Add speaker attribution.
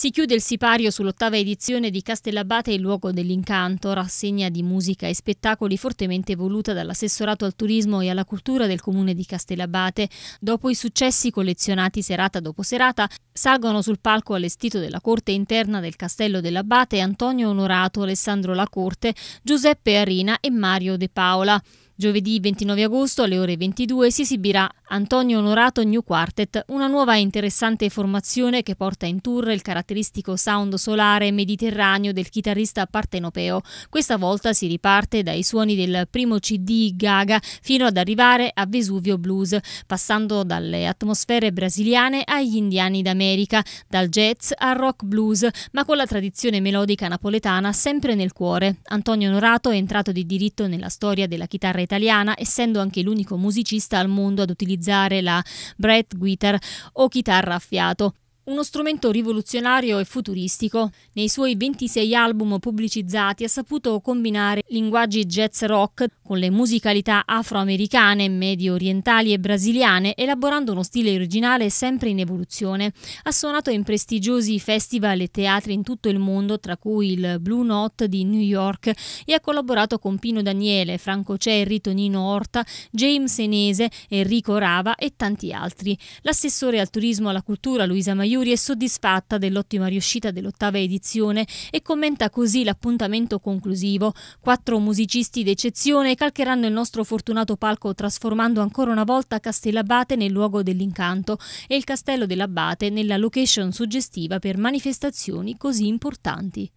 Speaker 1: Si chiude il sipario sull'ottava edizione di Castellabate il luogo dell'incanto, rassegna di musica e spettacoli fortemente voluta dall'assessorato al turismo e alla cultura del comune di Castellabate. Dopo i successi collezionati serata dopo serata, salgono sul palco allestito della corte interna del castello dell'Abate Antonio Onorato, Alessandro Lacorte, Giuseppe Arina e Mario De Paola. Giovedì 29 agosto alle ore 22 si esibirà Antonio Onorato New Quartet, una nuova e interessante formazione che porta in tour il caratteristico sound solare mediterraneo del chitarrista partenopeo. Questa volta si riparte dai suoni del primo CD Gaga fino ad arrivare a Vesuvio Blues, passando dalle atmosfere brasiliane agli indiani d'America, dal jazz al rock blues, ma con la tradizione melodica napoletana sempre nel cuore. Antonio Onorato è entrato di diritto nella storia della chitarra italiana italiana, essendo anche l'unico musicista al mondo ad utilizzare la Brett guitar o chitarra a fiato uno strumento rivoluzionario e futuristico. Nei suoi 26 album pubblicizzati ha saputo combinare linguaggi jazz rock con le musicalità afroamericane, medio orientali e brasiliane, elaborando uno stile originale sempre in evoluzione. Ha suonato in prestigiosi festival e teatri in tutto il mondo, tra cui il Blue Note di New York, e ha collaborato con Pino Daniele, Franco Cerri, Tonino Orta, James Enese, Enrico Rava e tanti altri. L'assessore al turismo e alla cultura Luisa Maiù Iuri è soddisfatta dell'ottima riuscita dell'ottava edizione e commenta così l'appuntamento conclusivo. Quattro musicisti d'eccezione calcheranno il nostro fortunato palco trasformando ancora una volta Castellabate nel luogo dell'incanto e il Castello dell'Abate nella location suggestiva per manifestazioni così importanti.